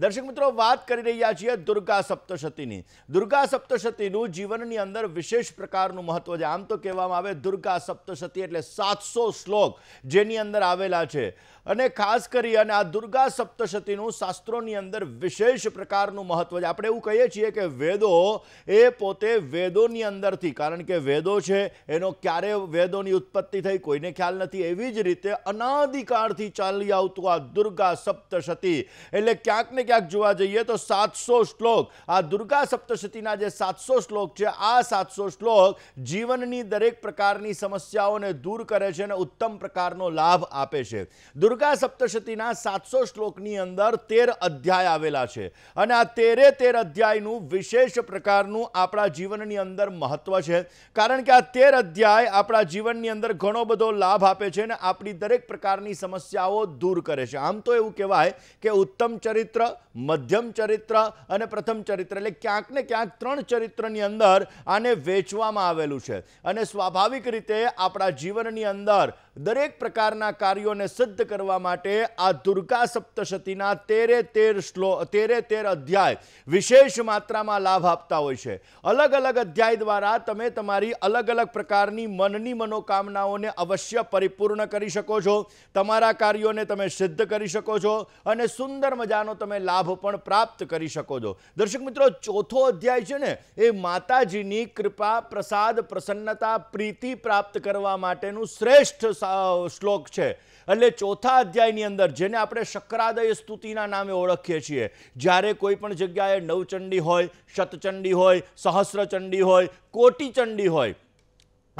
દર્શક મિત્રો વાત કરી રહ્યા છીએ દુર્ગા સપ્તશતીની દુર્ગા સપ્તશતીનું જીવનની અંદર વિશેષ પ્રકારનું મહત્વ છે આમ તો કહેવામાં આવે દુર્ગા સપ્તશતી એટલે સાતસો શ્લોક જેની અંદર આવેલા છે અને ખાસ કરી અને આ દુર્ગા સપ્તશતીનું શાસ્ત્રોની અંદર વિશેષ પ્રકારનું મહત્વ છે આપણે એવું કહીએ છીએ કે વેદો એ પોતે વેદોની અંદરથી કારણ કે વેદો છે એનો ક્યારે વેદોની ઉત્પત્તિ થઈ કોઈને ખ્યાલ નથી એવી જ રીતે અનાદિકાળથી ચાલી આવતું આ દુર્ગા સપ્તશતી એટલે ક્યાંક ને રીતે ક્યાંક જોવા જઈએ તો સાતસો શ્લોક આ દુર્ગા સપ્તશતીના જે સાતસો શ્લોક છે આ સાતસો શ્લોક જીવનની દરેક પ્રકારની સમસ્યાઓને દૂર કરે છે અને ઉત્તમ પ્રકારનો લાભ આપે છે દુર્ગા સપ્તશતીના સાતસો શ્લોકની અંદર તેર અધ્યાય આવેલા છે અને આ તેરે તેર અધ્યાયનું વિશેષ પ્રકારનું આપણા જીવનની અંદર મહત્વ છે કારણ કે આ તેર અધ્યાય આપણા જીવનની અંદર ઘણો બધો લાભ આપે છે અને આપણી દરેક પ્રકારની સમસ્યાઓ દૂર કરે છે આમ તો એવું કહેવાય કે ઉત્તમ ચરિત્ર મધ્યમ ચરિત્ર અને પ્રથમ ચરિત્ર એટલે ક્યાંક ને ક્યાંક ત્રણ ચરિત્રની અંદર આને વેચવામાં આવેલું છે અને સ્વાભાવિક રીતે આપણા જીવનની અંદર દરેક પ્રકારના કાર્યોને સિદ્ધ કરવા માટે આ દુર્ગા સપ્તશતીના તેરે તેર શ્લો તેરે તેર અધ્યાય વિશેષ માત્રામાં લાભ આપતા હોય છે અલગ અલગ અધ્યાય દ્વારા તમે તમારી અલગ અલગ પ્રકારની મનની મનોકામનાઓને અવશ્ય પરિપૂર્ણ કરી શકો છો તમારા કાર્યોને તમે સિદ્ધ કરી શકો છો અને સુંદર મજાનો તમે લાભ પણ પ્રાપ્ત કરી શકો છો દર્શક મિત્રો ચોથો અધ્યાય છે ને એ માતાજીની કૃપા પ્રસાદ પ્રસન્નતા પ્રીતિ પ્રાપ્ત કરવા માટેનું શ્રેષ્ઠ શ્લોક છે એટલે ચોથા અધ્યાયની અંદર જેને આપણે શક્રાદય સ્તુતિના નામે ઓળખીએ છીએ જ્યારે કોઈ પણ જગ્યાએ નવચંડી હોય શતચંડી હોય સહસ્રચંડી હોય કોટીચંડી હોય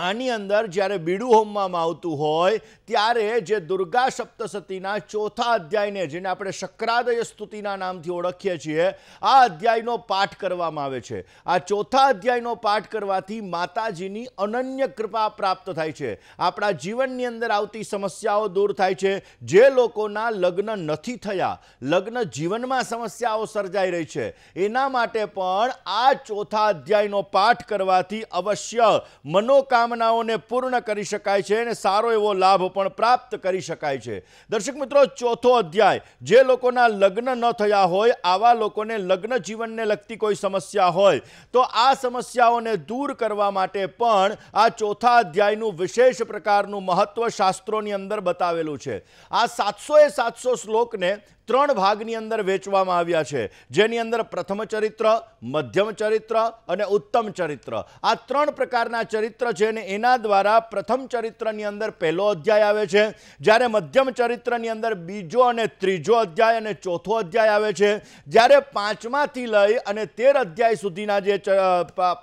આની અંદર જ્યારે બીડું હોમવામાં આવતું હોય ત્યારે જે દુર્ગા સપ્તસતીના ચોથા અધ્યાયને જેને આપણે શક્રાદય સ્તુતિના નામથી ઓળખીએ છીએ આ અધ્યાયનો પાઠ કરવામાં આવે છે આ ચોથા અધ્યાયનો પાઠ કરવાથી માતાજીની અનન્ય કૃપા પ્રાપ્ત થાય છે આપણા જીવનની અંદર આવતી સમસ્યાઓ દૂર થાય છે જે લોકોના લગ્ન નથી થયા લગ્ન જીવનમાં સમસ્યાઓ સર્જાઈ રહી છે એના માટે પણ આ ચોથા અધ્યાયનો પાઠ કરવાથી અવશ્ય મનોકામ મનોકામનાઓને પૂર્ણ કરી શકાય છે અને સારો એવો લાભ પણ પ્રાપ્ત કરી શકાય છે દર્શક મિત્રો ચોથો અધ્યાય જે લોકોના લગ્ન ન થયા હોય આવા લોકોને લગ્ન જીવનને લગતી કોઈ સમસ્યા હોય તો આ સમસ્યાઓને દૂર કરવા માટે પણ આ ચોથા અધ્યાયનું વિશેષ પ્રકારનું મહત્વ શાસ્ત્રોની અંદર બતાવેલું છે આ સાતસો એ સાતસો શ્લોકને ત્રણ ભાગની અંદર વેચવામાં આવ્યા છે જેની અંદર પ્રથમ ચરિત્ર મધ્યમ ચરિત્ર અને ઉત્તમ ચરિત્ર આ ત્રણ પ્રકારના ચરિત્ર છે ને એના દ્વારા પ્રથમ ચરિત્રની અંદર પહેલો અધ્યાય આવે છે જ્યારે મધ્યમ ચરિત્રની અંદર બીજો અને ત્રીજો અધ્યાય અને ચોથો અધ્યાય આવે છે જ્યારે પાંચમાંથી લઈ અને તેર અધ્યાય સુધીના જે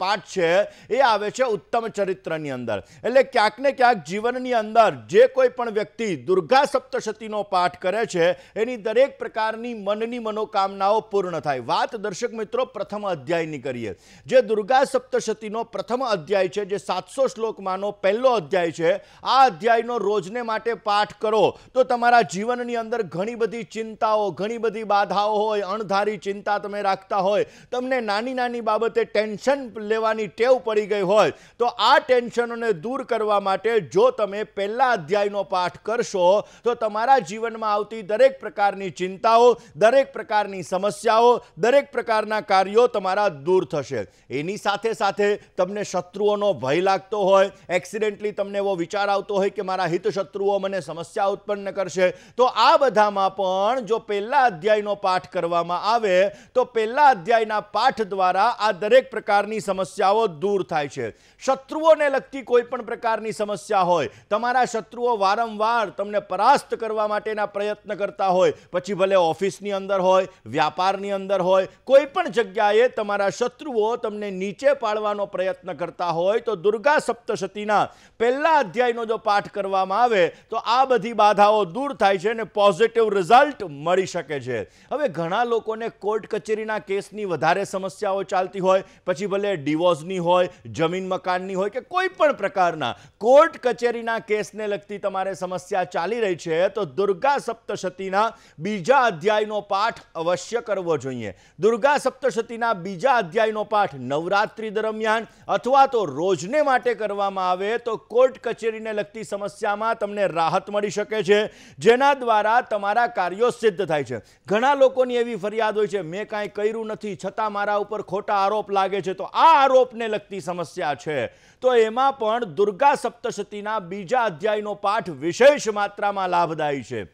પાઠ છે એ આવે છે ઉત્તમ ચરિત્રની અંદર એટલે ક્યાંક ને ક્યાંક જીવનની અંદર જે કોઈ પણ વ્યક્તિ દુર્ગા સપ્તશતીનો પાઠ કરે છે એની દરેક પ્રકારની મનની મનોકામનાઓ પૂર્ણ થાય વાત દર્શક મિત્રો પ્રથમ અધ્યાયની કરીએ જે દુર્ગા સપ્તશતીનો પ્રથમ અધ્યાય છે જે સાતસો શ્લોકમાંનો પહેલો અધ્યાય છે આ અધ્યાયનો રોજને માટે પાઠ કરો તો તમારા જીવનની અંદર ઘણી બધી ચિંતાઓ ઘણી બધી બાધાઓ હોય અણધારી ચિંતા તમે રાખતા હોય તમને નાની નાની બાબતે ટેન્શન લેવાની ટેવ પડી ગઈ હોય તો આ ટેન્શનોને દૂર કરવા માટે જો તમે પહેલા અધ્યાયનો પાઠ કરશો તો તમારા જીવનમાં આવતી દરેક પ્રકારની ચિંતાઓ દરેક પ્રકારની સમસ્યાઓ દરેક પ્રકારના કાર્યો તમારા દૂર થશે એની સાથે સાથે તમને શત્રુઓનો ભય લાગતો હોય એક્સિડેન્ટલી તમને એવો વિચાર આવતો હોય કે મારા હિત શત્રુઓ મને સમસ્યા ઉત્પન્ન કરશે તો આ બધામાં પણ જો પહેલા અધ્યાયનો પાઠ કરવામાં આવે તો પહેલા અધ્યાયના પાઠ દ્વારા આ દરેક પ્રકારની સમસ્યાઓ દૂર થાય છે શત્રુઓને લગતી કોઈ પણ પ્રકારની સમસ્યા હોય તમારા શત્રુઓ વારંવાર તમને પરાસ્ત કરવા માટેના પ્રયત્ન કરતા હોય પછી પછી ભલે ઓફિસની અંદર હોય વ્યાપારની અંદર હોય કોઈ પણ જગ્યાએ તમારા શત્રુઓ તમને નીચે પાડવાનો પ્રયત્ન કરતા હોય તો દુર્ગા સપ્તશતીના પહેલા અધ્યાયનો જો પાઠ કરવામાં આવે તો આ બધી બાધાઓ દૂર થાય છે અને પોઝિટિવ રિઝલ્ટ મળી શકે છે હવે ઘણા લોકોને કોર્ટ કચેરીના કેસની વધારે સમસ્યાઓ ચાલતી હોય પછી ભલે ડિવોર્સની હોય જમીન મકાનની હોય કે કોઈ પણ પ્રકારના કોર્ટ કચેરીના કેસને લગતી તમારે સમસ્યા ચાલી રહી છે તો દુર્ગા સપ્તશતીના બીજા બીજા અધ્યાયનો પાઠ અવશ્ય કરવો જોઈએ દુર્ગા સપ્તશતીના બીજા અધ્યાયનો પાઠ નવરાત્રી દરમિયાન અથવા તો રોજને માટે કરવામાં આવે તો કોર્ટ કચેરીને લગતી સમસ્યામાં તમને રાહત મળી શકે છે જેના દ્વારા તમારા કાર્યો સિદ્ધ થાય છે ઘણા લોકોની એવી ફરિયાદ હોય છે મેં કાંઈ કર્યું નથી છતાં મારા ઉપર ખોટા આરોપ લાગે છે તો આ આરોપને લગતી સમસ્યા છે તો એમાં પણ દુર્ગા સપ્તશતીના બીજા અધ્યાયનો પાઠ વિશેષ માત્રામાં લાભદાયી છે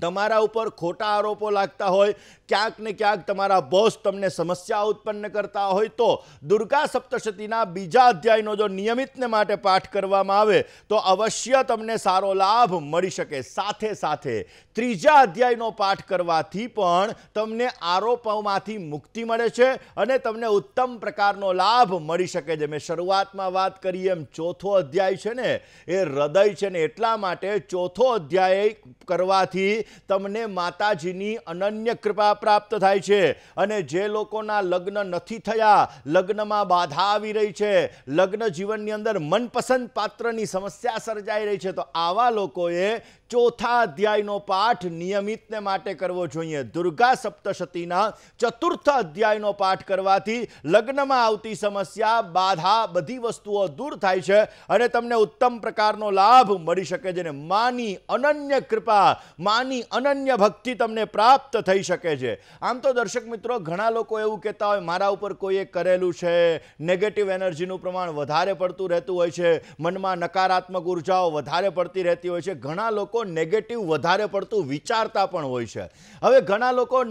તમારા ઉપર ખોટા આરોપો લાગતા હોય ક્યાંક ને ક્યાંક તમારા બોસ તમને સમસ્યા ઉત્પન્ન કરતા હોય તો દુર્ગા સપ્તશતીના બીજા અધ્યાયનો જો નિયમિતને માટે પાઠ કરવામાં આવે તો અવશ્ય તમને સારો લાભ મળી શકે સાથે સાથે ત્રીજા અધ્યાયનો પાઠ કરવાથી પણ તમને આરોપોમાંથી મુક્તિ મળે છે અને તમને ઉત્તમ પ્રકારનો લાભ મળી શકે છે મેં શરૂઆતમાં વાત કરી એમ ચોથો અધ્યાય છે ને એ હૃદય છે ને એટલા માટે ચોથો અધ્યાય કરવાથી તમને માતાજીની અનન્ય કૃપા પ્રાપ્ત થાય છે અને જે લોકોના લગ્ન નથી થયા લગ્નમાં બાધા આવી રહી છે લગ્ન જીવનની અંદર મનપસંદ પાત્રની સમસ્યા સર્જાઈ રહી છે તો આવા લોકોએ ચોથા અધ્યાયનો પાઠ નિયમિતને માટે કરવો જોઈએ દુર્ગા સપ્તશતીના ચતુર્થ અધ્યાયનો પાઠ કરવાથી લગ્નમાં આવતી સમસ્યા બાધા બધી વસ્તુઓ દૂર થાય છે અને તમને ઉત્તમ પ્રકારનો લાભ મળી શકે છે માની અનન્ય કૃપા માની અનન્ય ભક્તિ તમને પ્રાપ્ત થઈ શકે છે આમ તો દર્શક મિત્રો ઘણા લોકો એવું કહેતા હોય મારા ઉપર કોઈએ કરેલું છે નેગેટિવ એનર્જીનું પ્રમાણ વધારે પડતું રહેતું હોય છે મનમાં નકારાત્મક ઉર્જાઓ વધારે પડતી રહેતી હોય છે ઘણા લોકો લોકો નેગેટિવ વધારે પડતું વિચારતા પણ હોય છે હવે ઘણા લોકો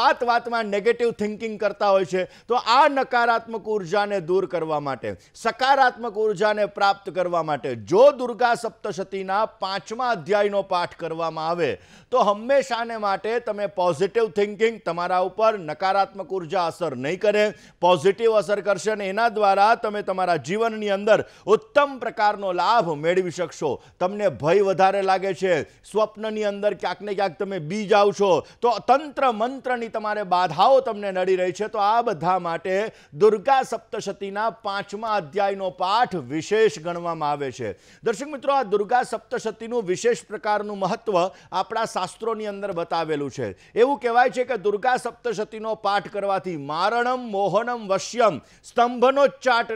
વાત વાતમાં નેગેટિવ થિંકિંગ કરતા હોય છે તો આ નકારાત્મક ઉર્જાને દૂર કરવા માટે સકારાત્મક ઉર્જાને પ્રાપ્ત કરવા માટે જો દુર્ગા સપ્તશતીના પાંચમા અધ્યાયનો પાઠ કરવામાં આવે તો હંમેશાને માટે તમે પોઝિટિવ થિંકિંગ તમારા ઉપર નકારાત્મક ઉર્જા અસર નહીં કરે પોઝિટિવ અસર કરશે અને એના દ્વારા તમે તમારા જીવનની અંદર ઉત્તમ પ્રકારનો લાભ મેળવી શકશો તમને ભય વધારે લાગે છે સ્વપ્નની અંદર ક્યાંક ને ક્યાંક તમે બી જાઓ છો તો તંત્ર મંત્રની તમારે બાધાઓ તમને નડી રહી છે તો આ બધા માટે દુર્ગા સપ્તશતીના પાંચમા અધ્યાયનો પાઠ વિશેષ ગણવામાં આવે છે દર્શક મિત્રો આ દુર્ગા સપ્તશતીનું વિશેષ પ્રકારનું મહત્વ આપણા શાસ્ત્રોની અંદર બતાવેલું છે એવું કહેવાય છે કે દુર્ગા સપ્તશતીનો પાઠ કરવાથી મારણમ મોહનમ વશ્યમ સ્તંભનો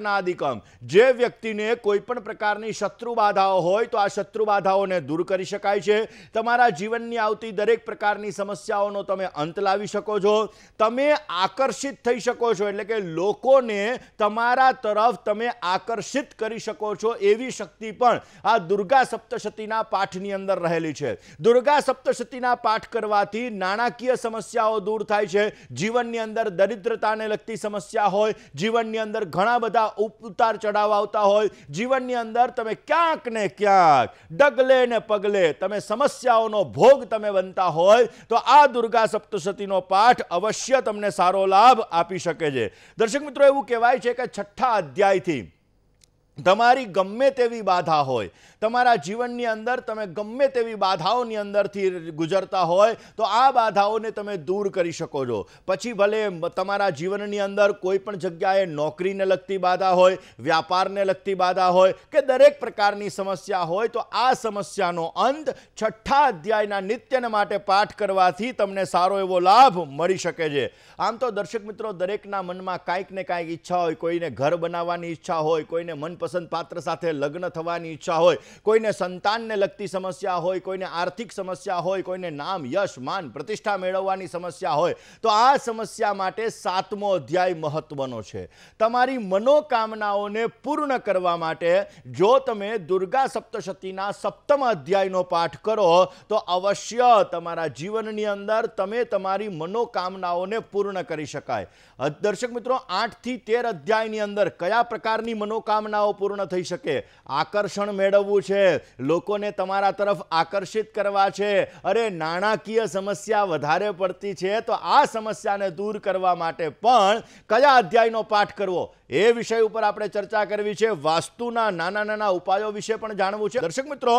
નાદિકમ જે વ્યક્તિને કોઈ પણ પ્રકારની શત્રુ બાધાઓ હોય તો આ શત્રુ બાધાઓને દૂર કરી શકાય છે તમારા જીવનની આવતી દરેક પ્રકારની સમસ્યાઓનો તમે અંત લાવી શકો છો તમે આકર્ષિત થઈ શકો છો એટલે કે લોકોને તમારા તરફ તમે આકર્ષિત કરી શકો છો એવી શક્તિ પણ આ દુર્ગા સપ્તશતીના પાઠની અંદર રહેલી છે દુર્ગા સપ્તશતીના પાઠ કરવાથી નાણાકીય સમસ્યાઓ દૂર થાય છે જીવનની અંદર દરિદ્રતાને લગતી સમસ્યા હોય જીવનની અંદર ઘણા બધા ઉતાર ચઢાવ આવતા હોય જીવનની અંદર તમે ક્યાંક ને ક્યાંક ડગલે ને પગલે તમે સમસ્યાઓનો ભોગ તમે બનતા હોય તો આ દુર્ગા સપ્તશતીનો પાઠ અવશ્ય તમને સારો લાભ આપી શકે છે દર્શક મિત્રો એવું કહેવાય છે કે છઠ્ઠા અધ્યાયથી તમારી ગમે તેવી બાધા હોય તમારા જીવનની અંદર તમે ગમે તેવી બાધાઓની અંદરથી ગુજરતા હોય તો આ બાધાઓને તમે દૂર કરી શકો છો પછી ભલે તમારા જીવનની અંદર કોઈ પણ જગ્યાએ નોકરીને લગતી બાધા હોય વ્યાપારને લગતી બાધા હોય કે દરેક પ્રકારની સમસ્યા હોય તો આ સમસ્યાનો અંત છઠ્ઠા અધ્યાયના નિત્યને માટે પાઠ કરવાથી તમને સારો એવો લાભ મળી શકે છે આમ તો દર્શક મિત્રો દરેકના મનમાં કાંઈક ને કાંઈક ઈચ્છા હોય કોઈને ઘર બનાવવાની ઈચ્છા હોય કોઈને મનપસંદ પાત્ર સાથે લગ્ન થવાની ઈચ્છા હોય કોઈને સંતાનને લગતી સમસ્યા હોય કોઈને આર્થિક સમસ્યા હોય કોઈને નામ યશ માન પ્રતિષ્ઠા મેળવવાની સમસ્યા હોય તો આ સમસ્યા માટે સાતમો અધ્યાય મહત્વનો છે તમારી મનોકામનાઓને પૂર્ણ કરવા માટે જો તમે દુર્ગા સપ્તશતીના સપ્તમ અધ્યાયનો પાઠ કરો તો અવશ્ય તમારા જીવનની અંદર તમે તમારી મનોકામનાઓને પૂર્ણ કરી શકાય દર્શક મિત્રો આઠથી તેર અધ્યાયની અંદર કયા પ્રકારની મનોકામનાઓ પૂર્ણ થઈ શકે આકર્ષણ મેળવવું છે લોકોને તમારા તરફ આકર્ષિત કરવા છે અરે નાણાકીય સમસ્યા વધારે પડતી છે તો આ સમસ્યાને દૂર કરવા માટે પણ કયા અધ્યાયનો પાઠ કરવો એ વિષય ઉપર આપણે ચર્ચા કરવી છે વાસ્તુના નાના નાના ઉપાયો વિશે પણ જાણવું છે દર્શક મિત્રો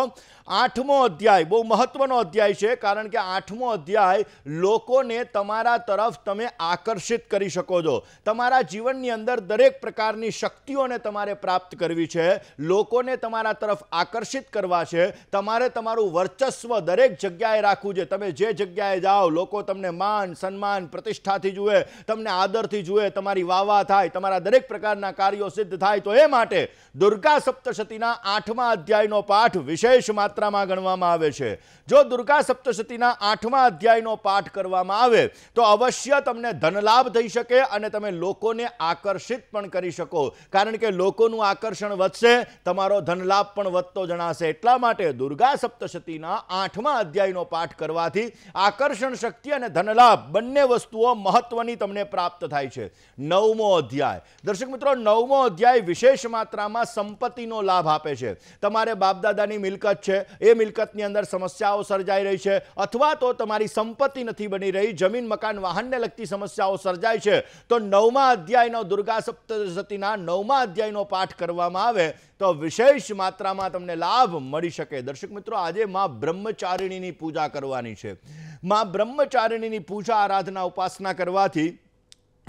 આઠમો અધ્યાય બહુ મહત્વનો અધ્યાય છે કારણ કે આઠમો અધ્યાય લોકોને તમારા તરફ તમે આકર્ષિત કરી શકો છો તમારા જીવનની અંદર દરેક પ્રકારની શક્તિઓને તમારે પ્રાપ્ત કરવી છે લોકોને તમારા તરફ આકર્ષિત કરવા છે તમારે તમારું વર્ચસ્વ દરેક જગ્યાએ રાખવું છે તમે જે જગ્યાએ જાઓ લોકો તમને માન સન્માન પ્રતિષ્ઠાથી જુએ તમને આદરથી જુએ તમારી વાહ થાય તમારા દરેક પ્રકાર પ્રકારના કાર્યો સિદ્ધ થાય તો એ માટે દુર્ગા સપ્તશતીના આઠમા અધ્યાયનો પાઠ વિશેષ માત્રામાં ગણવામાં આવે છે જો દુર્ગા સપ્તશતીના આઠમા અધ્યાયનો પાઠ કરવામાં આવે તો અવશ્ય તમને ધનલાભ થઈ શકે અને તમે લોકોને આકર્ષિત પણ કરી શકો કારણ કે લોકોનું આકર્ષણ વધશે તમારો ધનલાભ પણ વધતો જણાશે એટલા માટે દુર્ગા સપ્તશતીના આઠમા અધ્યાયનો પાઠ કરવાથી આકર્ષણ શક્તિ અને ધનલાભ બંને વસ્તુઓ મહત્વની તમને પ્રાપ્ત થાય છે નવમો અધ્યાય દર્શક દર્શક મિત્રો નવમો અધ્યાય વિશેષ માત્રામાં સંપત્તિનો લાભ આપે છે તમારે બાપદાદાની મિલકત છે એ મિલકતની અંદર સમસ્યાઓ સર્જાઈ રહી છે અથવા તો તમારી સંપત્તિ નથી બની રહી જમીન મકાન વાહનને લગતી સમસ્યાઓ સર્જાય છે તો નવમા અધ્યાયનો દુર્ગા સપ્તશતીના નવમા અધ્યાયનો પાઠ કરવામાં આવે તો વિશેષ માત્રામાં તમને લાભ મળી શકે દર્શક મિત્રો આજે માં બ્રહ્મચારિણીની પૂજા કરવાની છે માં બ્રહ્મચારિણીની પૂજા આરાધના ઉપાસના કરવાથી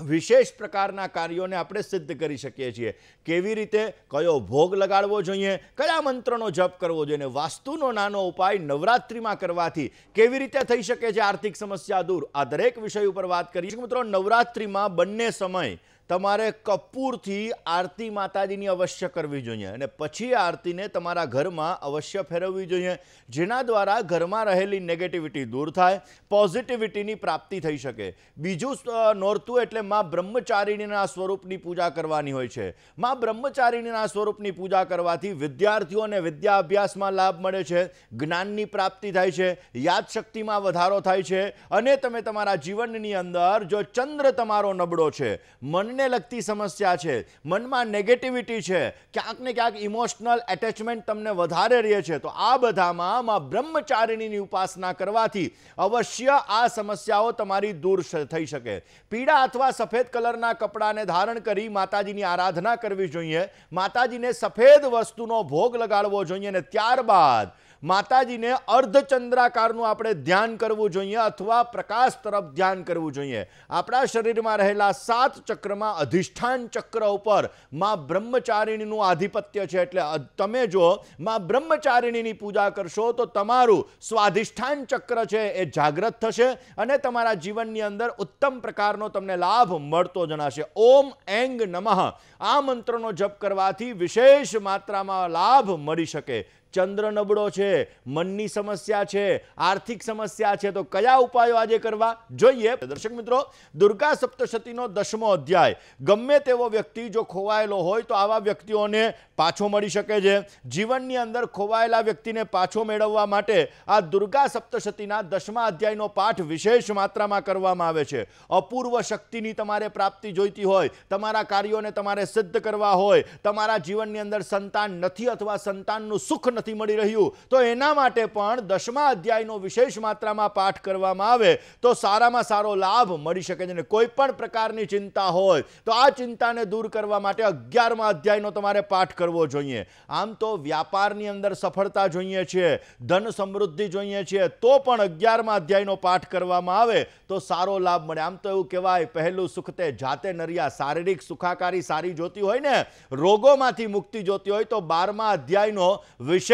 વિશેષ પ્રકારના કાર્યોને આપણે સિદ્ધ કરી શકીએ છીએ કેવી રીતે કયો ભોગ લગાડવો જોઈએ કયા મંત્રનો જપ કરવો જોઈએ વાસ્તુનો નાનો ઉપાય નવરાત્રિમાં કરવાથી કેવી રીતે થઈ શકે છે આર્થિક સમસ્યા દૂર આ દરેક વિષય ઉપર વાત કરીએ મિત્રો નવરાત્રિમાં બંને સમય તમારે કપૂરથી આરતી માતાજીની અવશ્ય કરવી જોઈએ અને પછી આરતીને તમારા ઘરમાં અવશ્ય ફેરવવી જોઈએ જેના દ્વારા ઘરમાં રહેલી નેગેટિવિટી દૂર થાય પોઝિટિવિટીની પ્રાપ્તિ થઈ શકે બીજું નોરતું એટલે મા બ્રહ્મચારિણીના સ્વરૂપની પૂજા કરવાની હોય છે મા બ્રહ્મચારિણીના સ્વરૂપની પૂજા કરવાથી વિદ્યાર્થીઓને વિદ્યા અભ્યાસમાં લાભ મળે છે જ્ઞાનની પ્રાપ્તિ થાય છે યાદશક્તિમાં વધારો થાય છે અને તમે તમારા જીવનની અંદર જો ચંદ્ર તમારો નબળો છે મન મનને લગતી સમસ્યા છે મનમાં નેગેટિવિટી છે ક્યાંક ને ક્યાંક ઇમોશનલ એટેચમેન્ટ તમને વધારે રહે છે તો આ બધામાં માં બ્રહ્મચારિણીની ઉપાસના કરવાથી અવશ્ય આ સમસ્યાઓ તમારી દૂર થઈ શકે પીળા અથવા સફેદ કલરના કપડાને ધારણ કરી માતાજીની આરાધના કરવી જોઈએ માતાજીને સફેદ વસ્તુનો ભોગ લગાડવો જોઈએ અને ત્યારબાદ માતાજીને અર્ધચંદ્રાકારનું આપણે ધ્યાન કરવું જોઈએ અથવા પ્રકાશ તરફ ધ્યાન કરવું જોઈએ આપણા શરીરમાં રહેલા સાત ચક્રમાં અધિષ્ઠાન ચક્ર ઉપર માં બ્રહ્મચારિણીનું આધિપત્ય છે એટલે તમે જો માં બ્રહ્મચારિણીની પૂજા કરશો તો તમારું સ્વાધિષ્ઠાન ચક્ર છે એ જાગ્રત થશે અને તમારા જીવનની અંદર ઉત્તમ પ્રકારનો તમને લાભ મળતો જણાશે ઓમ એંગ નમઃ આ મંત્રનો જપ કરવાથી વિશેષ માત્રામાં લાભ મળી શકે ચંદ્ર નબળો છે મનની સમસ્યા છે આર્થિક સમસ્યા છે તો કયા ઉપાયો આજે કરવા જોઈએ દર્શક મિત્રો દુર્ગા સપ્તશતીનો દસમો અધ્યાય ગમે તેવો વ્યક્તિ જો ખોવાયેલો હોય તો આવા વ્યક્તિઓને પાછો મળી શકે છે જીવનની અંદર ખોવાયેલા વ્યક્તિને પાછો મેળવવા માટે આ દુર્ગા સપ્તશતીના દસમા અધ્યાયનો પાઠ વિશેષ માત્રામાં કરવામાં આવે છે અપૂર્વ શક્તિની તમારે પ્રાપ્તિ જોઈતી હોય તમારા કાર્યોને તમારે સિદ્ધ કરવા હોય તમારા જીવનની અંદર સંતાન નથી અથવા સંતાનનું સુખ નથી મડી રહ્યો તો એના માટે પણ 10મા અધ્યાયનો વિશેષ માત્રામાં પાઠ કરવામાં આવે તો સારામાં સારો લાભ મળી શકે અને કોઈ પણ પ્રકારની ચિંતા હોય તો આ ચિંતાને દૂર કરવા માટે 11મા અધ્યાયનો તમારે પાઠ કરવો જોઈએ આમ તો વેપારની અંદર સફળતા જોઈએ છે ધન સમૃદ્ધિ જોઈએ છે તો પણ 11મા અધ્યાયનો પાઠ કરવામાં આવે તો સારો લાભ મળે આમ તો એવું કહેવાય પહેલું સુખતે જાતે નરિયા શારીરિક સુખાકારી સારી જતી હોય ને રોગોમાંથી મુક્તિ જતી હોય તો 12મા અધ્યાયનો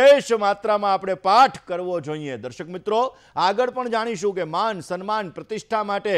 વિશેષ માત્રામાં આપણે પાઠ કરવો જોઈએ દર્શક મિત્રો આગળ પણ જાણીશું કે માન સન્માન પ્રતિષ્ઠા માટે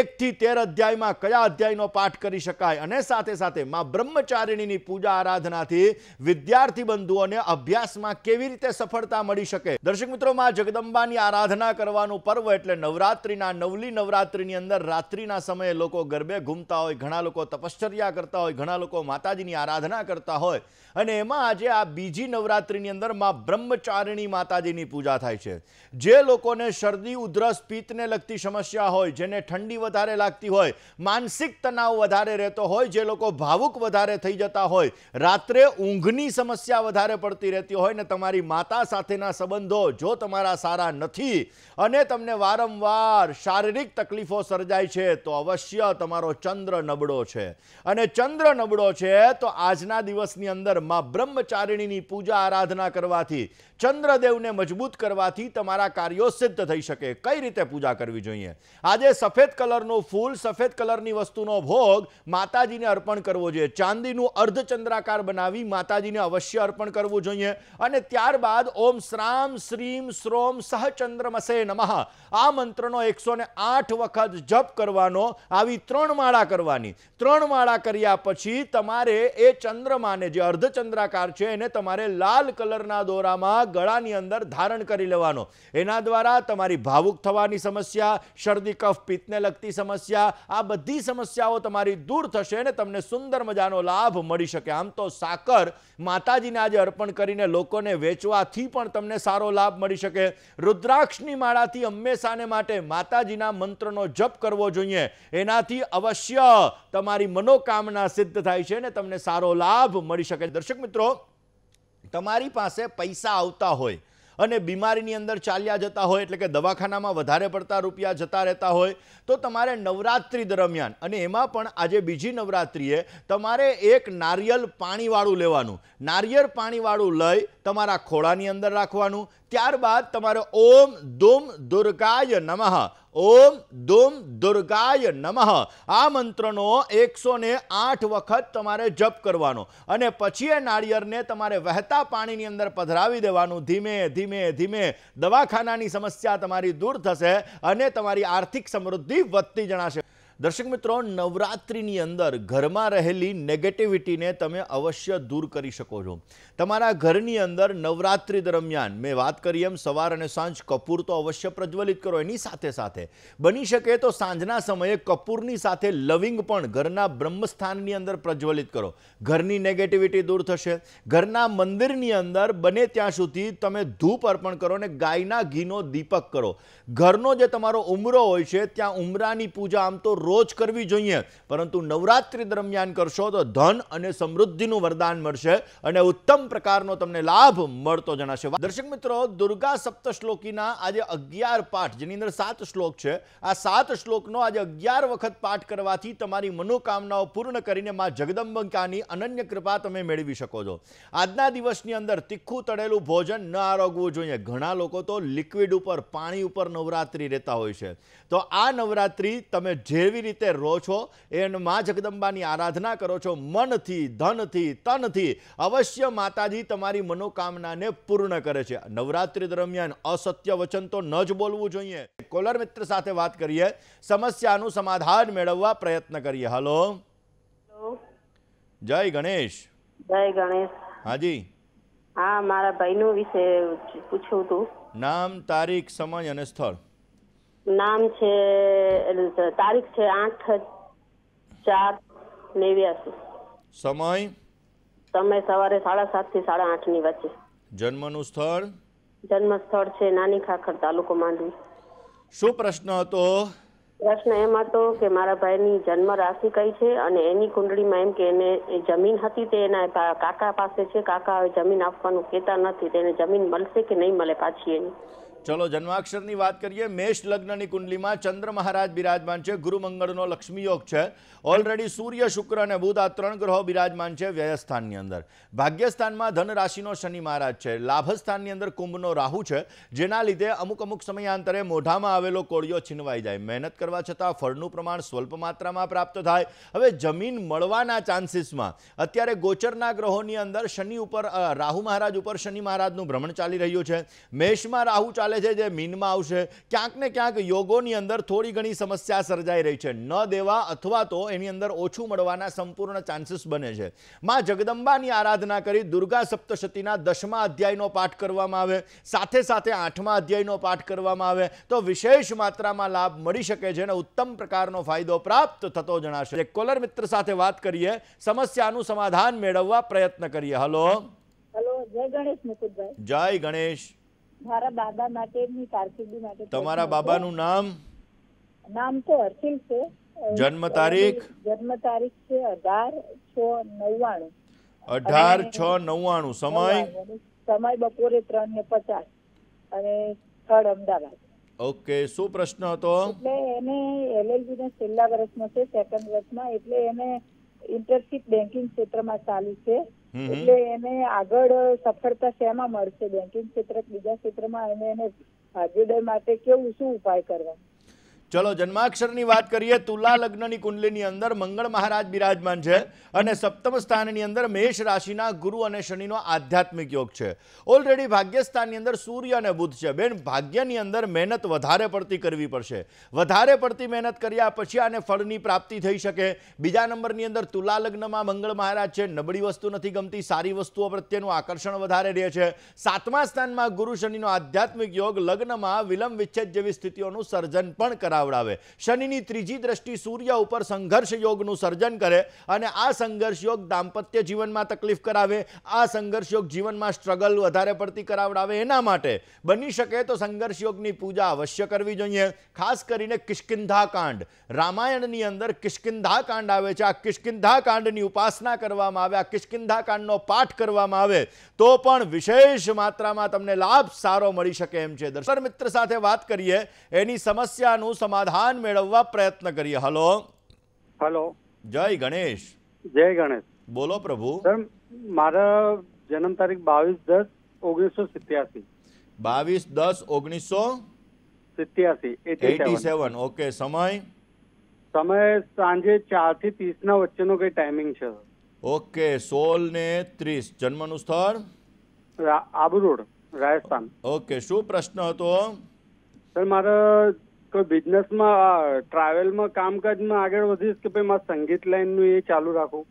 એકથી તેર અધ્યાયમાં કયા અધ્યાયનો પાઠ કરી શકાય અને સાથે સાથે મા બ્રહ્મચારિણીની પૂજા આરાધનાથી વિદ્યાર્થી બંધુઓને અભ્યાસમાં કેવી રીતે સફળતા મળી શકે દર્શક મિત્રો મા જગદંબાની આરાધના કરવાનું પર્વ એટલે નવરાત્રિના નવલી નવરાત્રિની અંદર રાત્રિના સમયે લોકો ગરબે ઘૂમતા હોય ઘણા લોકો તપશ્ચર્યા કરતા હોય ઘણા લોકો માતાજીની આરાધના કરતા હોય અને એમાં આજે આ બીજી નવરાત્રિની અંદર મા મંદિરોમાં બ્રહ્મચારિણી માતાજીની પૂજા થાય છે જે લોકોને શરદી ઉધરસ પિત્તને લગતી સમસ્યા હોય જેને ઠંડી વધારે લાગતી હોય માનસિક તણાવ વધારે રહેતો હોય જે લોકો ભાવુક વધારે થઈ જતા હોય રાત્રે ઊંઘની સમસ્યા વધારે પડતી રહેતી હોય ને તમારી માતા સાથેના સંબંધો જો તમારા સારા નથી અને તમને વારંવાર શારીરિક તકલીફો સર્જાય છે તો અવશ્ય તમારો ચંદ્ર નબળો છે અને ચંદ્ર નબળો છે તો આજના દિવસની અંદર માં બ્રહ્મચારિણીની પૂજા આરાધના કરવા કરવાથી ચંદ્રદેવને મજબૂત કરવાથી તમારા કાર્યો સિદ્ધ થઈ શકે કઈ રીતે પૂજા કરવી જોઈએ આજે સફેદ કલરનું ફૂલ સફેદ કલરની વસ્તુનો ભોગ માતાજીને અર્પણ કરવો જોઈએ ચાંદીનું અર્ધચંદ્રાકાર બનાવી માતાજીને અવશ્ય અર્પણ કરવું જોઈએ અને ત્યારબાદ ઓમ શ્રામ શ્રીમ શ્રોમ સહચંદ્રમસે નમઃ આ મંત્રનો એકસો આઠ વખત જપ કરવાનો આવી ત્રણ માળા કરવાની ત્રણ માળા કર્યા પછી તમારે એ ચંદ્રમાને જે અર્ધચંદ્રાકાર છે એને તમારે લાલ કલરના કાપડના દોરામાં ગળાની અંદર ધારણ કરી લેવાનો એના દ્વારા તમારી ભાવુક થવાની સમસ્યા શરદી કફ પિત્તને લગતી સમસ્યા આ બધી સમસ્યાઓ તમારી દૂર થશે અને તમને સુંદર મજાનો લાભ મળી શકે આમ તો સાકર માતાજીને આજે અર્પણ કરીને લોકોને વેચવાથી પણ તમને સારો લાભ મળી શકે રુદ્રાક્ષની માળાથી હંમેશાને માટે માતાજીના મંત્રનો જપ કરવો જોઈએ એનાથી અવશ્ય તમારી મનોકામના સિદ્ધ થાય છે અને તમને સારો લાભ મળી શકે દર્શક મિત્રો તમારી પાસે પૈસા આવતા હોય અને બીમારીની અંદર ચાલ્યા જતા હોય એટલે કે દવાખાનામાં વધારે પડતા રૂપિયા જતા રહેતા હોય તો તમારે નવરાત્રિ દરમિયાન અને એમાં પણ આજે બીજી નવરાત્રિએ તમારે એક નારિયેલ પાણીવાળું લેવાનું નારિયેળ પાણીવાળું લઈ તમારા ખોળાની અંદર રાખવાનું ત્યારબાદ તમારે ઓમ દુમ દુર્ગાય નમઃ ઓમ દુમ દુર્ગાય નમઃ આ મંત્રનો એકસો આઠ વખત તમારે જપ કરવાનો અને પછી એ નાળિયેરને તમારે વહેતા પાણીની અંદર પધરાવી દેવાનું ધીમે ધીમે ધીમે દવાખાનાની સમસ્યા તમારી દૂર થશે અને તમારી આર્થિક સમૃદ્ધિ વધતી જણાશે દર્શક મિત્રો નવરાત્રિની અંદર ઘરમાં રહેલી નેગેટિવિટીને તમે અવશ્ય દૂર કરી શકો છો તમારા ઘરની અંદર નવરાત્રિ દરમિયાન મેં વાત કરી એમ સવાર અને સાંજ કપૂર તો અવશ્ય પ્રજ્વલિત કરો એની સાથે સાથે બની શકે તો સાંજના સમયે કપૂરની સાથે લવિંગ પણ ઘરના બ્રહ્મસ્થાનની અંદર પ્રજ્વલિત કરો ઘરની નેગેટિવિટી દૂર થશે ઘરના મંદિરની અંદર બને ત્યાં સુધી તમે ધૂપ અર્પણ કરો અને ગાયના ઘીનો દીપક કરો ઘરનો જે તમારો ઉમરો હોય છે ત્યાં ઉમરાની પૂજા આમ તો રોજ કરવી જોઈએ પરંતુ નવરાત્રિ દરમિયાન કરશો તો ધન અને સમૃદ્ધિનું વરદાન મળશે અને ઉત્તમ પ્રકારનો તમને લાભ મળતો જણાશે દર્શક મિત્રો દુર્ગા સપ્તશ્લોકીના આજે અગિયાર પાઠ જેની અંદર સાત શ્લોક છે આ સાત શ્લોકનો આજે અગિયાર વખત પાઠ કરવાથી તમારી મનોકામનાઓ પૂર્ણ કરીને મા જગદંબકાની અનન્ય કૃપા તમે મેળવી શકો છો આજના દિવસની અંદર તીખું તળેલું ભોજન ન આરોગવું જોઈએ ઘણા લોકો તો લિક્વિડ ઉપર પાણી ઉપર નવરાત્રિ રહેતા હોય છે તો આ નવરાત્રિ તમે જેવી કેવી રીતે રો છો એન માં જગદંબાની આરાધના કરો છો મનથી ધનથી તનથી અવશ્ય માતાજી તમારી મનોકામનાને પૂર્ણ કરે છે નવરાત્રિ દરમિયાન અસત્ય વચન તો ન જ બોલવું જોઈએ કોલર મિત્ર સાથે વાત કરીએ સમસ્યાનું સમાધાન મેળવવા પ્રયત્ન કરીએ હલો જય ગણેશ જય ગણેશ હાજી હા મારા ભાઈનું વિશે પૂછવું નામ તારીખ સમય અને સ્થળ નામ છે તારીખ છે આઠ ચાર નેવ્યાસી સમય સમય સવારે સાડા સાત થી સાડા આઠ ની વચ્ચે જન્મનું સ્થળ જન્મ સ્થળ છે નાની ખાખર તાલુકો માંડવી શું પ્રશ્ન હતો પ્રશ્ન એમ હતો કે મારા ભાઈની જન્મ રાશિ કઈ છે અને એની કુંડળીમાં એમ કે એને જમીન હતી તે એના કાકા પાસે છે કાકા હવે જમીન આપવાનું કહેતા નથી તેને જમીન મળશે કે નહીં મળે પાછી એની ચલો જન્માક્ષરની વાત કરીએ મેષ લગ્નની કુંડલીમાં ચંદ્ર મહારાજ બિરાજમાન છે ગુરુ મંગળનો લક્ષ્મી યોગ છે ઓલરેડી સૂર્ય શુક્ર અને બુધ આ ત્રણ ગ્રહો બિરાજમાન છે વ્યયસ્થાનની અંદર ભાગ્યસ્થાનમાં ધન રાશિનો શનિ મહારાજ છે લાભસ્થાનની અંદર કુંભનો રાહુ છે જેના લીધે અમુક અમુક સમયાંતરે મોઢામાં આવેલો કોળિયો છીનવાઈ જાય મહેનત કરવા છતાં ફળનું પ્રમાણ સ્વલ્પ માત્રામાં પ્રાપ્ત થાય હવે જમીન મળવાના ચાન્સીસમાં અત્યારે ગોચરના ગ્રહોની અંદર શનિ ઉપર રાહુ મહારાજ ઉપર શનિ મહારાજનું ભ્રમણ ચાલી રહ્યું છે મેષમાં રાહુ ચાલી ચાલે છે જે મીનમાં આવશે ક્યાંક ને ક્યાંક યોગોની અંદર થોડી ઘણી સમસ્યા સર્જાઈ રહી છે ન દેવા અથવા તો એની અંદર ઓછું મળવાના સંપૂર્ણ ચાન્સીસ બને છે માં જગદંબાની આરાધના કરી દુર્ગા સપ્તશતીના દસમા અધ્યાયનો પાઠ કરવામાં આવે સાથે સાથે આઠમા અધ્યાયનો પાઠ કરવામાં આવે તો વિશેષ માત્રામાં લાભ મળી શકે છે અને ઉત્તમ પ્રકારનો ફાયદો પ્રાપ્ત થતો જણાશે કોલર મિત્ર સાથે વાત કરીએ સમસ્યાનું સમાધાન મેળવવા પ્રયત્ન કરીએ હલો હલો જય ગણેશ મુકુદભાઈ જય ગણેશ મારા બાબા માટેની કારકિર્દી માટે તમારા બાબાનું નામ નામ તો હર્ષિલ છે જન્મ તારીખ જન્મ તારીખ છે અઢાર છ નવ્વાણું અઢાર છ નવ્વાણું સમય સમય બપોરે ત્રણ ને પચાસ અને સ્થળ અમદાવાદ ઓકે શું પ્રશ્ન હતો એટલે એને એલએલબી ના છેલ્લા વર્ષમાં છે સેકન્ડ વર્ષમાં એટલે એને ઇન્ટર્નશીપ બેન્કિંગ ક્ષેત્રમાં ચાલુ છે એટલે એને આગળ સફળતા શેમાં મળશે બેન્કિંગ ક્ષેત્ર બીજા ક્ષેત્રમાં એને એને ભાગીદાર માટે કેવું શું ઉપાય કરવા ચલો જન્માક્ષરની વાત કરીએ તુલા લગ્નની કુંડલીની અંદર મંગળ મહારાજ બિરાજમાન છે અને સપ્તમ સ્થાનની અંદર મેષ રાશિના ગુરુ અને શનિનો આધ્યાત્મિક યોગ છે ઓલરેડી ભાગ્યસ્થાનની અંદર સૂર્ય અને બુધ છે બેન ભાગ્યની અંદર મહેનત વધારે પડતી કરવી પડશે વધારે પડતી મહેનત કર્યા પછી આને ફળની પ્રાપ્તિ થઈ શકે બીજા નંબરની અંદર તુલા લગ્નમાં મંગળ મહારાજ છે નબળી વસ્તુ નથી ગમતી સારી વસ્તુઓ પ્રત્યેનું આકર્ષણ વધારે રહે છે સાતમા સ્થાનમાં ગુરુ શનિનો આધ્યાત્મિક યોગ લગ્નમાં વિલંબ વિચ્છેદ જેવી સ્થિતિઓનું સર્જન પણ કરાવે બરાબર શનિની ત્રીજી દ્રષ્ટિ surya ઉપર સંઘર્ષ યોગનું સર્જન કરે અને આ સંઘર્ષ યોગ દાંપત્ય જીવનમાં તકલીફ કરાવે આ સંઘર્ષ યોગ જીવનમાં સ્ટ્રગલ વધારે પડતી કરાવડાવે એના માટે બની શકે તો સંઘર્ષ યોગની પૂજા અવશ્ય કરવી જોઈએ ખાસ કરીને કિષ્કિંધાકાંડ રામાયણની અંદર કિષ્કિંધાકાંડ આવે છે આ કિષ્કિંધાકાંડની ઉપાસના કરવામાં આવે આ કિષ્કિંધાકાંડનો પાઠ કરવામાં આવે તો પણ વિશેષ માત્રામાં તમને લાભ સારો મળી શકે એમ છે મિત્ર સાથે વાત કરીએ એની સમસ્યાનું સમાધાન મેળવવા પ્રયત્ન કરીએ હલો હલો જય ગણેશ જય ગણેશ બોલો પ્રભુ સર મારા જન્મ તારીખ બાવીસ દસ ઓગણીસો સિત્યાસી બાવીસ દસ ઓગણીસો સિત્યાસી એટી સેવન ઓકે સમય સમય સાંજે ચાર થી ત્રીસ ના વચ્ચેનો કઈ ટાઈમિંગ છે ઓકે સોળ ને ત્રીસ જન્મનું સ્થળ આબુ રોડ રાજસ્થાન ઓકે શું પ્રશ્ન હતો સર મારા કોઈ બિઝનેસમાં ટ્રાવેલમાં કામકાજમાં આગળ વધીશ કે ભાઈ મારા સંગીત લાઈનનું એ ચાલુ રાખું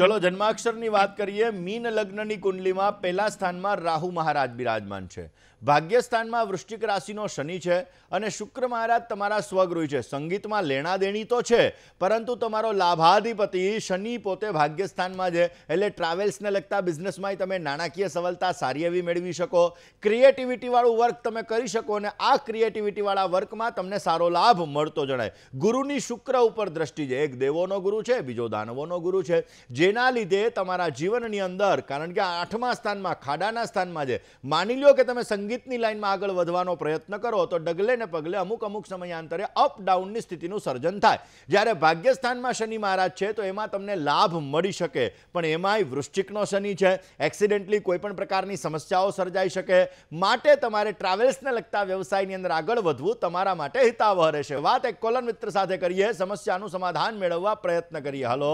ચલો જન્માક્ષરની વાત કરીએ મીન લગ્નની કુંડલીમાં પહેલા સ્થાનમાં રાહુ મહારાજ બિરાજમાન છે ભાગ્યસ્થાનમાં વૃશ્ચિક રાશિનો શનિ છે અને શુક્ર મહારાજ તમારા સ્વગૃહી છે સંગીતમાં લેણા દેણી તો છે પરંતુ તમારો લાભાધિપતિ શનિ પોતે ભાગ્યસ્થાનમાં છે એટલે ટ્રાવેલ્સને લગતા બિઝનેસમાંય તમે નાણાકીય સવલતા સારી એવી મેળવી શકો ક્રિએટિવિટીવાળું વર્ક તમે કરી શકો અને આ ક્રિએટિવિટીવાળા વર્કમાં તમને સારો લાભ મળતો જણાય ગુરુની શુક્ર ઉપર દ્રષ્ટિ છે એક દેવોનો ગુરુ છે બીજો દાનવોનો ગુરુ છે જેના લીધે તમારા જીવનની અંદર કારણ કે આઠમા સ્થાનમાં ખાડાના સ્થાનમાં છે માની લો કે તમે સંગીત સંગીતની લાઇનમાં આગળ વધવાનો પ્રયત્ન કરો તો ડગલે ને પગલે અમુક અમુક સમયાંતરે અપ સ્થિતિનું સર્જન થાય જ્યારે ભાગ્યસ્થાનમાં શનિ મહારાજ છે તો એમાં તમને લાભ મળી શકે પણ એમાંય વૃશ્ચિકનો શનિ છે એક્સિડેન્ટલી પણ પ્રકારની સમસ્યાઓ સર્જાઈ શકે માટે તમારે ટ્રાવેલ્સને લગતા વ્યવસાયની અંદર આગળ વધવું તમારા માટે હિતાવહ રહેશે વાત એક કોલન મિત્ર સાથે કરીએ સમસ્યાનું સમાધાન મેળવવા પ્રયત્ન કરીએ હલો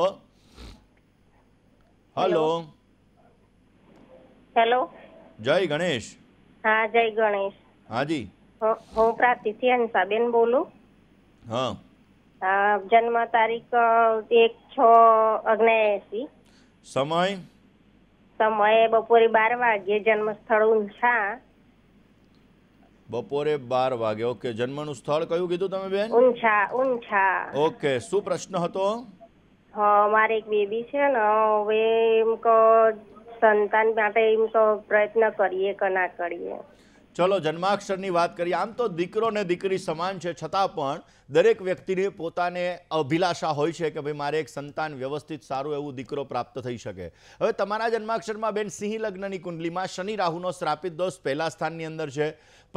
હલો હેલો જય ગણેશ હા જય ગણેશ હાજી હું પ્રાપ્તિ હંસાબેન બોલું હા જન્મ તારીખ એક છ ઓગણસી સમય સમય બપોરે બાર વાગે જન્મ સ્થળ ઊંછા બપોરે બાર વાગે ઓકે જન્મનું સ્થળ કયું કીધું તમે બેન ઊંઝા ઊંઝા ઓકે શું પ્રશ્ન હતો હા મારે એક બેબી છે ને હવે એમ સંતાન માટે એમ તો પ્રયત્ન કરીએ કે ના કરીએ ચલો જન્માક્ષરની વાત કરીએ આમ તો દીકરો ને દીકરી સમાન છે છતાં પણ દરેક વ્યક્તિને પોતાને અભિલાષા હોય છે કે ભાઈ મારે એક સંતાન વ્યવસ્થિત સારું એવું દીકરો પ્રાપ્ત થઈ શકે હવે તમારા જન્માક્ષરમાં બેન સિંહ લગ્નની કુંડલીમાં શનિ રાહુનો શ્રાપિત દોષ પહેલા સ્થાનની અંદર છે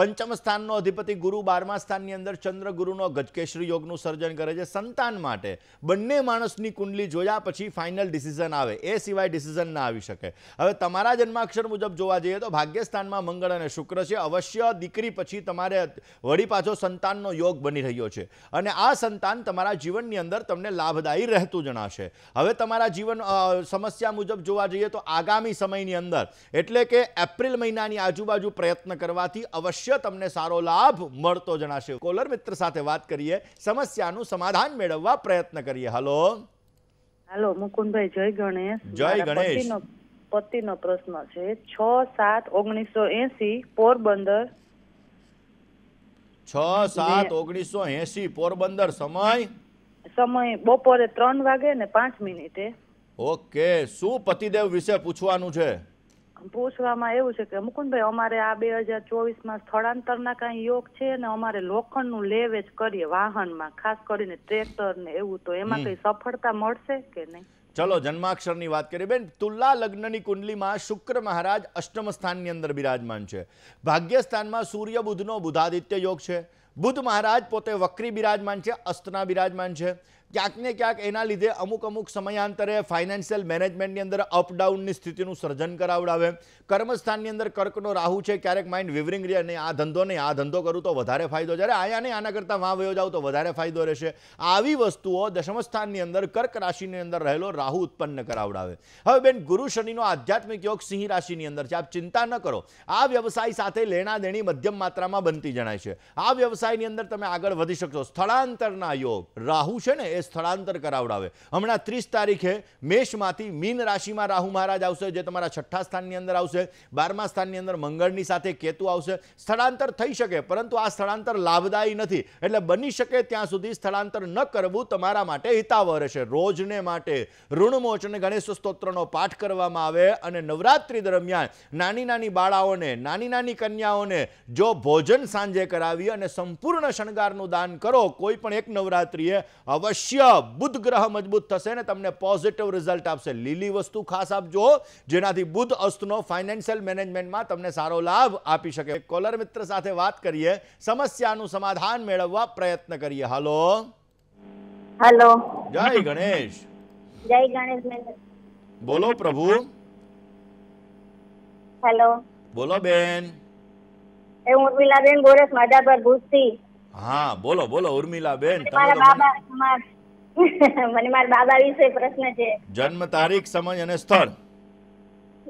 પંચમ સ્થાનનો અધિપતિ ગુરુ બારમા સ્થાનની અંદર ચંદ્ર ગુરુનો ગજકેશ્રી યોગનું સર્જન કરે છે સંતાન માટે બંને માણસની કુંડલી જોયા પછી ફાઇનલ ડિસિઝન આવે એ સિવાય ડિસિઝન ના આવી શકે હવે તમારા જન્માક્ષર મુજબ જોવા જઈએ તો ભાગ્યસ્થાનમાં મંગળ અને શુક્ર છે અવશ્ય દીકરી પછી તમારે વળી પાછો સંતાનનો યોગ બની રહ્યો છે અને આ સંતાન તમારા જીવનની અંદર તમને લાભદાયી રહેતું જણાશે હવે તમારા જીવન સમસ્યા મુજબ જોવા જઈએ તો આગામી સમયની અંદર એટલે કે એપ્રિલ મહિનાની આજુબાજુ પ્રયત્ન કરવાથી અવશ્ય તમને સારો લાભ મળતો જણાશે કોલર મિત્ર સાથે વાત કરીએ સમસ્યાનું સમાધાન મેળવવા પ્રયત્ન કરીએ હલો હેલો મુકુંદભાઈ જય ગણેશ જય ગણેશ નો પ્રશ્ન છે છ સાત ઓગણીસો એસી પોરબંદર છ સાત ઓગણીસો એસી પોરબંદર સમય સમય બપોરે ત્રણ વાગે ને પાંચ મિનિટે ઓકે શું પતિદેવ વિશે પૂછવાનું છે પૂછવામાં એવું છે કે મુકુંદભાઈ અમારે આ બે હજાર સ્થળાંતર ના કાંઈ યોગ છે ને અમારે લોખંડ નું લેવેજ કરીએ વાહનમાં ખાસ કરીને ટ્રેક્ટર ને એવું તો એમાં કઈ સફળતા મળશે કે નહીં ચલો જન્માક્ષરની વાત કરીએ બેન તુલા લગ્નની કુંડલીમાં શુક્ર મહારાજ અષ્ટમ સ્થાનની અંદર બિરાજમાન છે ભાગ્યસ્થાનમાં સૂર્ય બુધનો બુધાદિત્ય યોગ છે બુધ મહારાજ પોતે વક્રી બિરાજમાન છે અસ્તના બિરાજમાન છે ક્યાંક ને ક્યાંક એના લીધે અમુક અમુક સમયાંતરે ફાઇનાન્શિયલ મેનેજમેન્ટની અંદર અપડાઉનની સ્થિતિનું સર્જન કરાવડાવે કર્મસ્થાનની અંદર કર્કનો રાહુ છે ક્યારેક માઇન્ડ વિવરિંગ રહે નહીં આ ધંધો નહીં આ ધંધો કરું તો વધારે ફાયદો જ્યારે આયા નહીં આના કરતાં વાં વયો જાઓ તો વધારે ફાયદો રહેશે આવી વસ્તુઓ દશમસ્થાનની અંદર કર્ક રાશિની અંદર રહેલો રાહુ ઉત્પન્ન કરાવડાવે હવે બેન ગુરુ શનિનો આધ્યાત્મિક યોગ સિંહ રાશિની અંદર છે આપ ચિંતા ન કરો આ વ્યવસાય સાથે લેણા દેણી મધ્યમ માત્રામાં બનતી જણાય છે આ વ્યવસાયની અંદર તમે આગળ વધી શકશો સ્થળાંતરના યોગ રાહુ છે ને એ સ્થળાંતર કરાવડાવે હમણાં ત્રીસ તારીખે મેષમાંથી મીન રાશિમાં રાહુ મહારાજ આવશે જે તમારા છઠ્ઠા સ્થાનની અંદર આવશે બારમા સ્થાનની અંદર મંગળની સાથે કેતુ આવશે સ્થળાંતર થઈ શકે પરંતુ આ સ્થળાંતર લાભદાયી નથી એટલે બની શકે ત્યાં સુધી સ્થળાંતર ન કરવું તમારા માટે હિતાવહ રહેશે રોજને માટે ઋણમોચન ગણેશ સ્તોત્રનો પાઠ કરવામાં આવે અને નવરાત્રિ દરમિયાન નાની નાની બાળાઓને નાની નાની કન્યાઓને જો ભોજન સાંજે કરાવી અને સંપૂર્ણ શણગારનું દાન કરો કોઈ પણ એક નવરાત્રિએ અવશ્ય અવશ્ય બુધ ગ્રહ મજબૂત થશે ને તમને પોઝિટિવ રિઝલ્ટ આપશે લીલી વસ્તુ ખાસ આપજો જેનાથી બુધ અસ્તનો ફાઇનાન્શિયલ મેનેજમેન્ટમાં તમને સારો લાભ આપી શકે કોલર મિત્ર સાથે વાત કરીએ સમસ્યાનું સમાધાન મેળવવા પ્રયત્ન કરીએ હાલો હેલો જય ગણેશ જય ગણેશ બોલો પ્રભુ હેલો બોલો બેન એ ઉર્મિલા બેન ગોરસ માધાપર ભૂજથી હા બોલો બોલો ઉર્મિલા બેન તમે મારા બાબા મને મારા બાબા વિશે પ્રશ્ન છે જન્મ તારીખ સમય અને સ્થળ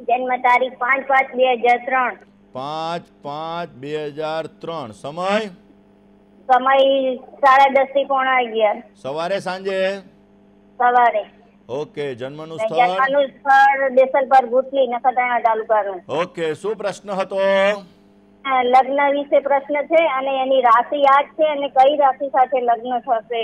જન્મ તારીખ પાંચ પાંચ બે હજાર ત્રણ પાંચ પાંચ બે હજાર ત્રણ સમય સમય સાડા દસ થી પોણા અગિયાર સવારે સાંજે સવારે ઓકે જન્મનું સ્થળ જન્મનું સ્થળ દેસલપર ભૂતલી નખત્રાણા તાલુકાનું ઓકે શું પ્રશ્ન હતો લગ્ન વિશે પ્રશ્ન છે અને એની રાશિ આજ છે અને કઈ રાશિ સાથે લગ્ન થશે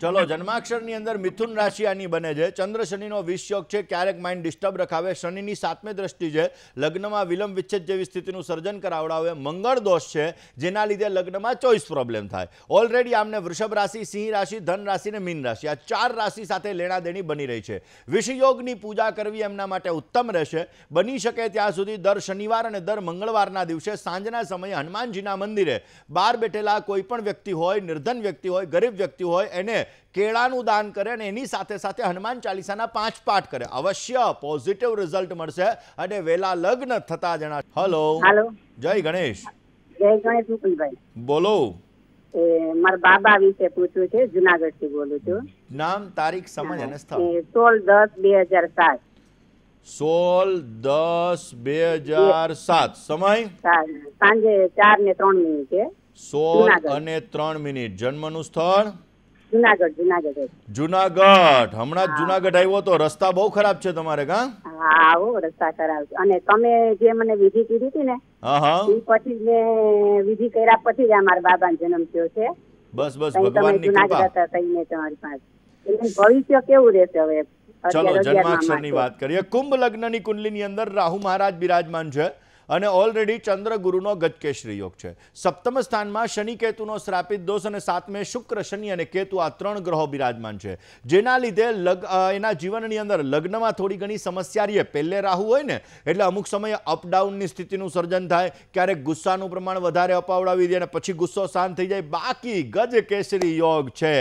ચલો જન્માક્ષરની અંદર મિથુન રાશિ આની બને છે ચંદ્ર શનિનો વિષયોગ છે ક્યારેક માઇન્ડ ડિસ્ટર્બ રખાવે શનિની સાતમી દ્રષ્ટિ છે લગ્નમાં વિલંબ વિચ્છેદ જેવી સ્થિતિનું સર્જન કરાવડાવે મંગળ દોષ છે જેના લીધે લગ્નમાં ચોઈસ પ્રોબ્લેમ થાય ઓલરેડી આમને વૃષભ રાશિ સિંહ રાશિ ધન રાશિ અને મીન રાશિ આ ચાર રાશિ સાથે લેણાદેણી બની રહી છે વિષયોગની પૂજા કરવી એમના માટે ઉત્તમ રહેશે બની શકે ત્યાં સુધી દર શનિવાર અને દર મંગળવારના દિવસે સાંજના સમયે હનુમાનજીના મંદિરે બહાર બેઠેલા કોઈ પણ વ્યક્તિ હોય નિર્ધન વ્યક્તિ હોય ગરીબ વ્યક્તિ હોય એને કેળાનું દાન કરે અને એની સાથે સાથે હનુમાન ચાલીસાના પાંચ પાઠ કરે અવશ્ય પોઝિટિવ રિઝલ્ટ મળશે અને વેલા લગ્ન થતા જણા હલો જય ગણેશ જય ગણેશ બોલો મારા બાબા વિશે પૂછવું છે જુનાગઢ થી બોલું છું નામ તારીખ સમય અને સ્થળ સોળ દસ બે હજાર સાત સોળ દસ બે હજાર સાત સમય સાંજે ચાર ને ત્રણ મિનિટ સોળ અને ત્રણ મિનિટ જન્મનું સ્થળ જુનાગઢ જુનાગઢ હમણાં જુનાગઢ આવ્યો તો રસ્તા બહુ ખરાબ છે તમારે કા હા રસ્તા ખરાબ છે અને તમે જે મને વિધિ કીધી હતી ને એ પછી મેં વિધિ કર્યા પછી જ અમારા બાબાનો જન્મ થયો છે બસ બસ ભગવાનની કૃપા હતા તમારી પાસે એટલે ભવિષ્ય કેવું રહેશે હવે ચલો ની વાત કરીએ કુંભ લગ્નની ની અંદર રાહુ મહારાજ બિરાજમાન છે અને ઓલરેડી ચંદ્રગુરુનો ગતકેશ્રી યોગ છે સપ્તમ સ્થાનમાં શનિ કેતુનો શ્રાપિત દોષ અને સાતમે શુક્ર શનિ અને કેતુ આ ત્રણ ગ્રહો બિરાજમાન છે જેના લીધે એના જીવનની અંદર લગ્નમાં થોડી ઘણી સમસ્યા રહીએ પહેલે રાહુ હોય ને એટલે અમુક સમયે અપડાઉનની સ્થિતિનું સર્જન થાય ક્યારેક ગુસ્સાનું પ્રમાણ વધારે અપાવડાવી દે અને પછી ગુસ્સો શાંત થઈ જાય બાકી ગજ ગજકેશરી યોગ છે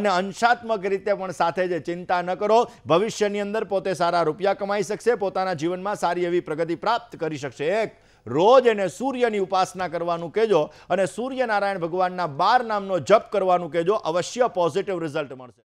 અને અંશાત્મક રીતે પણ સાથે જે ચિંતા ન કરો ભવિષ્યની અંદર પોતે સારા રૂપિયા કમાઈ શકશે પોતાના જીવનમાં સારી એવી પ્રગતિ પ્રાપ્ત કરી શકશે એક રોજ એને સૂર્યની ઉપાસના કરવાનું કહેજો અને સૂર્યનારાયણ ભગવાનના બાર નામનો જપ કરવાનું કહેજો અવશ્ય પોઝિટિવ રિઝલ્ટ મળશે